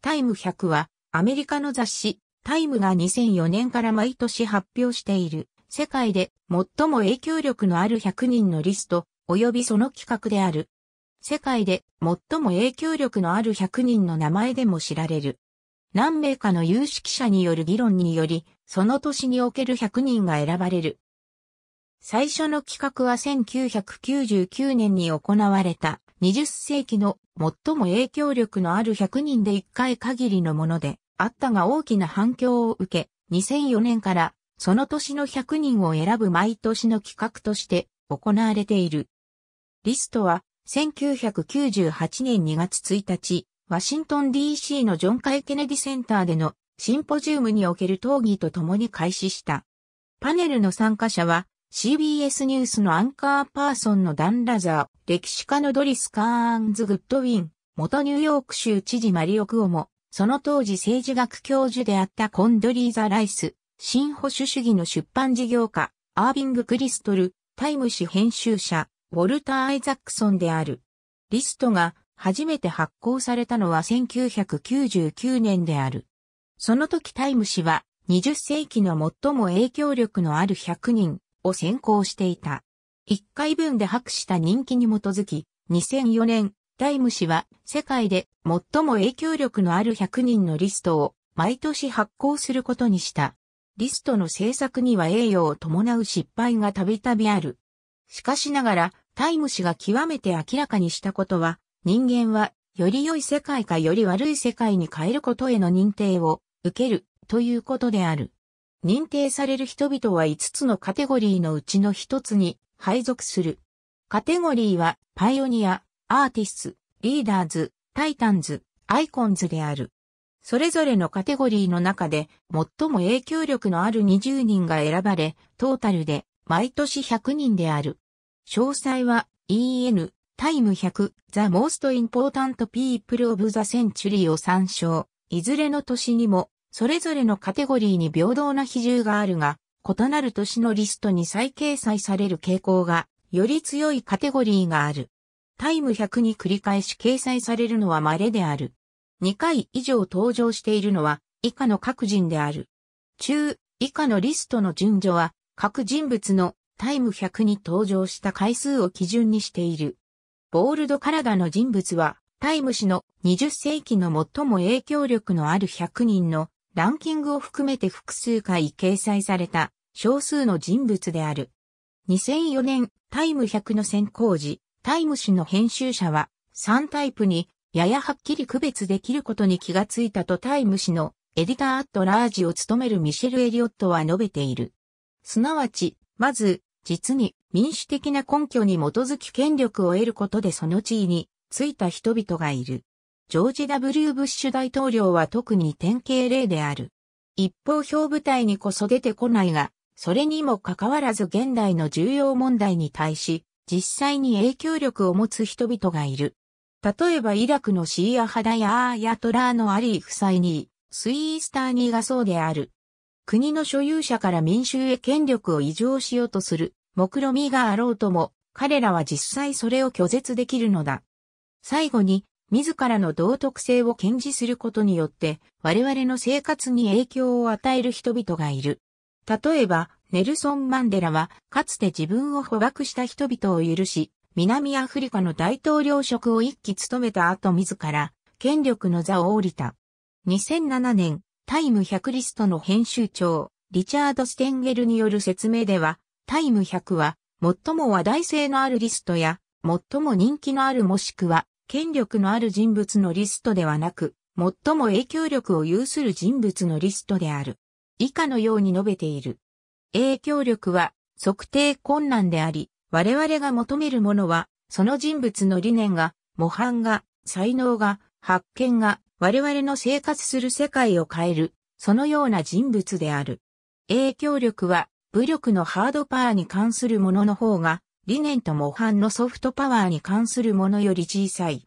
タイム100はアメリカの雑誌タイムが2004年から毎年発表している世界で最も影響力のある100人のリスト及びその企画である。世界で最も影響力のある100人の名前でも知られる。何名かの有識者による議論により、その年における100人が選ばれる。最初の企画は1999年に行われた20世紀の最も影響力のある100人で1回限りのものであったが大きな反響を受け、2004年からその年の100人を選ぶ毎年の企画として行われている。リストは1998年2月1日、ワシントン DC のジョン・カイ・ケネディセンターでのシンポジウムにおける討議とともに開始した。パネルの参加者は CBS ニュースのアンカーパーソンのダン・ラザー、歴史家のドリス・カーンズ・グッドウィン、元ニューヨーク州知事マリオ・クオモ、その当時政治学教授であったコンドリーザ・ライス、新保守主義の出版事業家、アービング・クリストル、タイム誌編集者、ウォルター・アイザックソンである。リストが初めて発行されたのは1999年である。その時タイム誌は20世紀の最も影響力のある100人を選考していた。1回分で博した人気に基づき、2004年、タイム誌は世界で最も影響力のある100人のリストを毎年発行することにした。リストの制作には栄誉を伴う失敗がたびたびある。しかしながら、タイム誌が極めて明らかにしたことは、人間はより良い世界かより悪い世界に変えることへの認定を受けるということである。認定される人々は5つのカテゴリーのうちの1つに配属する。カテゴリーは、パイオニア、アーティス、ト、リーダーズ、タイタンズ、アイコンズである。それぞれのカテゴリーの中で最も影響力のある20人が選ばれ、トータルで毎年100人である。詳細は EN タイム100 The Most Important People of the Century を参照。いずれの年にも、それぞれのカテゴリーに平等な比重があるが、異なる年のリストに再掲載される傾向が、より強いカテゴリーがある。タイム100に繰り返し掲載されるのは稀である。2回以上登場しているのは、以下の各人である。中、以下のリストの順序は、各人物のタイム100に登場した回数を基準にしている。ボールド体の人物は、タイム誌の20世紀の最も影響力のある100人のランキングを含めて複数回掲載された少数の人物である。2004年、タイム100の選考時、タイム誌の編集者は、3タイプに、ややはっきり区別できることに気がついたとタイム誌のエディターアットラージを務めるミシェル・エリオットは述べている。すなわち、まず、実に民主的な根拠に基づき権力を得ることでその地位についた人々がいる。ジョージ・ W・ ブッシュ大統領は特に典型例である。一方表舞台にこそ出てこないが、それにもかかわらず現代の重要問題に対し、実際に影響力を持つ人々がいる。例えばイラクのシーア派だやアーヤトラーのアリー夫妻に、スイースターニーがそうである。国の所有者から民衆へ権力を移譲しようとする、目論みがあろうとも、彼らは実際それを拒絶できるのだ。最後に、自らの道徳性を堅持することによって、我々の生活に影響を与える人々がいる。例えば、ネルソン・マンデラは、かつて自分を捕獲した人々を許し、南アフリカの大統領職を一期務めた後自ら、権力の座を降りた。2007年、タイム100リストの編集長、リチャード・ステンゲルによる説明では、タイム100は、最も話題性のあるリストや、最も人気のあるもしくは、権力のある人物のリストではなく、最も影響力を有する人物のリストである。以下のように述べている。影響力は測定困難であり、我々が求めるものは、その人物の理念が、模範が、才能が、発見が、我々の生活する世界を変える、そのような人物である。影響力は、武力のハードパワーに関するものの方が、理念と模範のソフトパワーに関するものより小さい。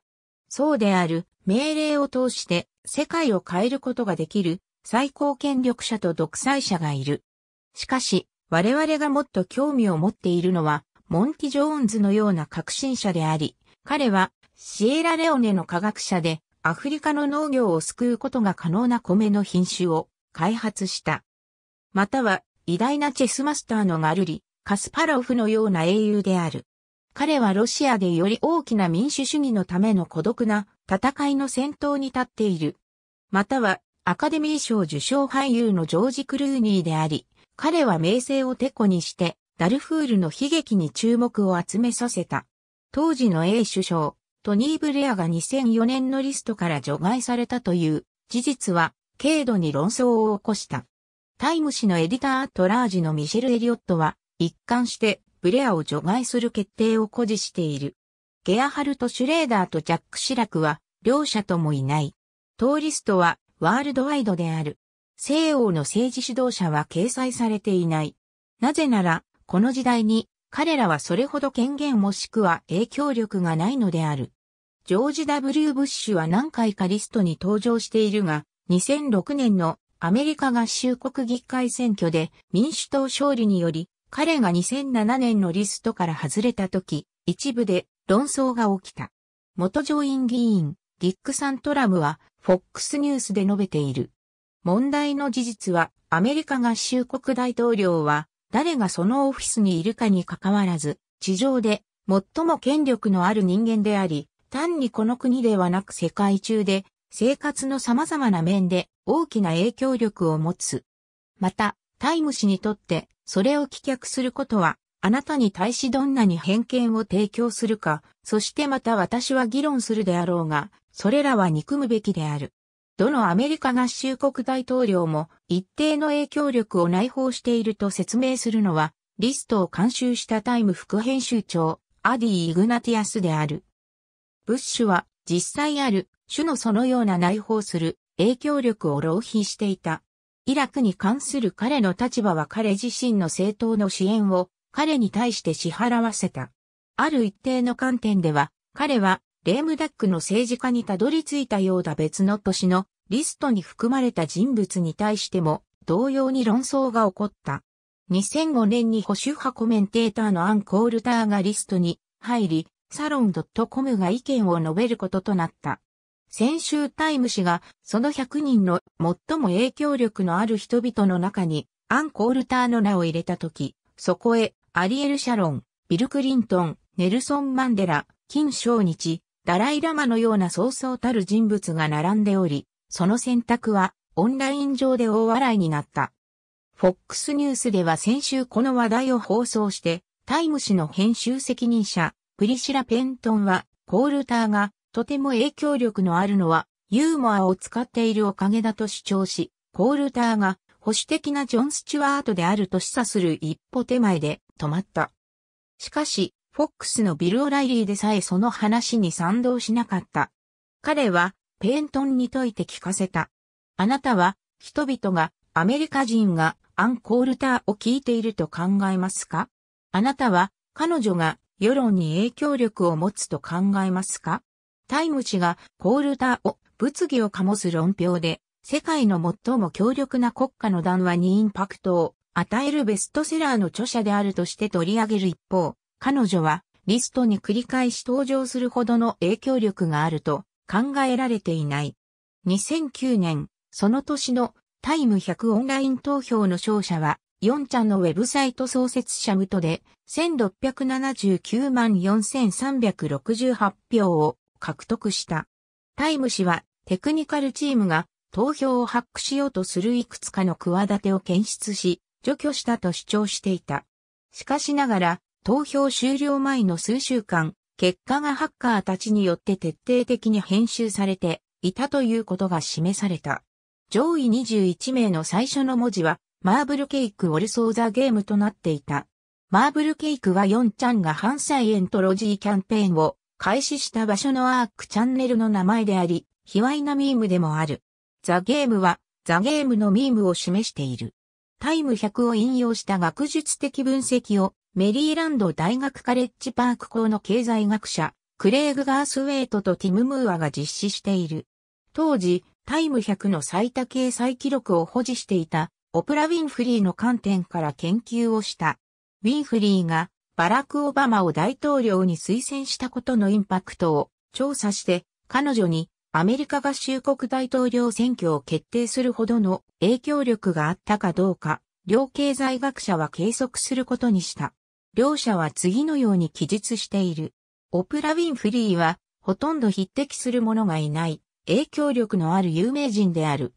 そうである、命令を通して世界を変えることができる最高権力者と独裁者がいる。しかし、我々がもっと興味を持っているのは、モンティ・ジョーンズのような革新者であり、彼はシエラレオネの科学者でアフリカの農業を救うことが可能な米の品種を開発した。または偉大なチェスマスターのガルリ、カスパロフのような英雄である。彼はロシアでより大きな民主主義のための孤独な戦いの先頭に立っている。またはアカデミー賞受賞俳優のジョージ・クルーニーであり、彼は名声をテコにして、ダルフールの悲劇に注目を集めさせた。当時の A 首相、トニー・ブレアが2004年のリストから除外されたという事実は、軽度に論争を起こした。タイム誌のエディター・トラージのミシェル・エリオットは、一貫してブレアを除外する決定を誇示している。ゲアハルト・シュレーダーとジャック・シラクは、両者ともいない。当リストは、ワールドワイドである。西欧の政治指導者は掲載されていない。なぜなら、この時代に彼らはそれほど権限もしくは影響力がないのである。ジョージ W. ブッシュは何回かリストに登場しているが、2006年のアメリカ合衆国議会選挙で民主党勝利により、彼が2007年のリストから外れた時、一部で論争が起きた。元上院議員、ディック・サントラムは FOX ニュースで述べている。問題の事実は、アメリカ合衆国大統領は、誰がそのオフィスにいるかに関わらず、地上で最も権力のある人間であり、単にこの国ではなく世界中で、生活の様々な面で大きな影響力を持つ。また、タイム氏にとって、それを棄却することは、あなたに対しどんなに偏見を提供するか、そしてまた私は議論するであろうが、それらは憎むべきである。どのアメリカ合衆国大統領も一定の影響力を内包していると説明するのは、リストを監修したタイム副編集長、アディ・イグナティアスである。ブッシュは実際ある種のそのような内包する影響力を浪費していた。イラクに関する彼の立場は彼自身の政党の支援を彼に対して支払わせた。ある一定の観点では、彼はレームダックの政治家にたどり着いたようだ別の年のリストに含まれた人物に対しても同様に論争が起こった。2005年に保守派コメンテーターのアン・コールターがリストに入り、サロン .com が意見を述べることとなった。先週タイム誌がその100人の最も影響力のある人々の中にアン・コールターの名を入れたとき、そこへアリエル・シャロン、ビル・クリントン、ネルソン・マンデラ、金正日、ダライラマのようなそうそうたる人物が並んでおり、その選択はオンライン上で大笑いになった。FOX ニュースでは先週この話題を放送して、タイム誌の編集責任者、プリシラ・ペントンは、コールターがとても影響力のあるのはユーモアを使っているおかげだと主張し、コールターが保守的なジョン・スチュワートであると示唆する一歩手前で止まった。しかし、フォックスのビル・オライリーでさえその話に賛同しなかった。彼は、ペイントンに説いて聞かせた。あなたは、人々が、アメリカ人が、アンコールターを聞いていると考えますかあなたは、彼女が、世論に影響力を持つと考えますかタイム氏が、コールターを、物議を醸す論評で、世界の最も強力な国家の談話にインパクトを与えるベストセラーの著者であるとして取り上げる一方、彼女はリストに繰り返し登場するほどの影響力があると考えられていない。2009年、その年のタイム100オンライン投票の勝者は、ヨンちゃんのウェブサイト創設者ムトで1679万4368票を獲得した。タイム氏はテクニカルチームが投票をハックしようとするいくつかの企てを検出し、除去したと主張していた。しかしながら、投票終了前の数週間、結果がハッカーたちによって徹底的に編集されていたということが示された。上位21名の最初の文字は、マーブルケイク・オルソー・ザ・ゲームとなっていた。マーブルケイクは4ちゃんが反イエントロジーキャンペーンを開始した場所のアークチャンネルの名前であり、卑猥なミームでもある。ザ・ゲームは、ザ・ゲームのミームを示している。タイム100を引用した学術的分析をメリーランド大学カレッジパーク校の経済学者、クレイグ・ガースウェイトとティム・ムーアが実施している。当時、タイム100の最多掲載記録を保持していた、オプラ・ウィンフリーの観点から研究をした。ウィンフリーが、バラク・オバマを大統領に推薦したことのインパクトを調査して、彼女にアメリカ合衆国大統領選挙を決定するほどの影響力があったかどうか、両経済学者は計測することにした。両者は次のように記述している。オプラ・ウィンフリーは、ほとんど匹敵する者がいない、影響力のある有名人である。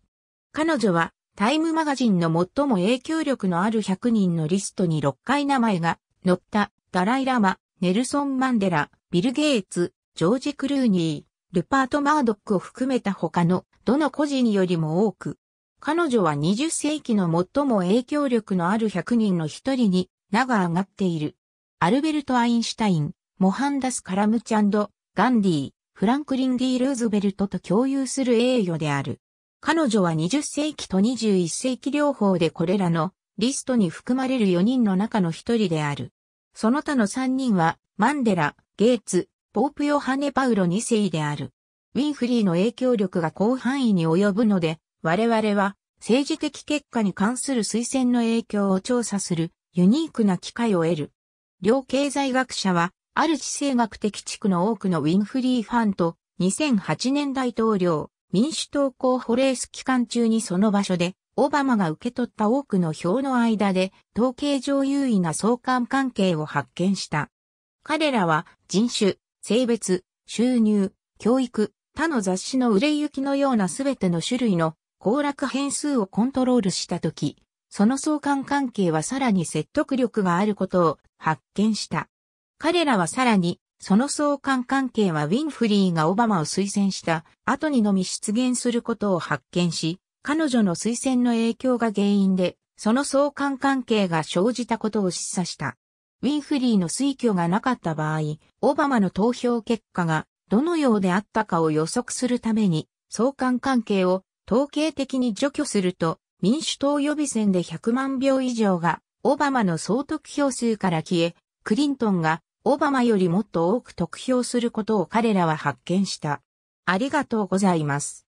彼女は、タイムマガジンの最も影響力のある100人のリストに6回名前が載った、ダライ・ラマ、ネルソン・マンデラ、ビル・ゲイツ、ジョージ・クルーニー、ルパート・マードックを含めた他のどの個人よりも多く、彼女は20世紀の最も影響力のある100人の一人に名が上がっている。アルベルト・アインシュタイン、モハンダス・カラムチャンド、ガンディ、フランクリン・ディ・ルーズベルトと共有する栄誉である。彼女は20世紀と21世紀両方でこれらのリストに含まれる4人の中の1人である。その他の3人は、マンデラ、ゲイツ、ポープ・ヨハネ・パウロ2世である。ウィンフリーの影響力が広範囲に及ぶので、我々は政治的結果に関する推薦の影響を調査するユニークな機会を得る。両経済学者は、ある地政学的地区の多くのウィンフリーファンと、2008年大統領、民主党候補レース期間中にその場所で、オバマが受け取った多くの票の間で、統計上優位な相関関係を発見した。彼らは、人種、性別、収入、教育、他の雑誌の売れ行きのようなすべての種類の、行楽変数をコントロールしたとき、その相関関係はさらに説得力があることを発見した。彼らはさらに、その相関関係はウィンフリーがオバマを推薦した後にのみ出現することを発見し、彼女の推薦の影響が原因で、その相関関係が生じたことを示唆した。ウィンフリーの推挙がなかった場合、オバマの投票結果がどのようであったかを予測するために、相関関係を統計的に除去すると、民主党予備選で100万票以上がオバマの総得票数から消え、クリントンがオバマよりもっと多く得票することを彼らは発見した。ありがとうございます。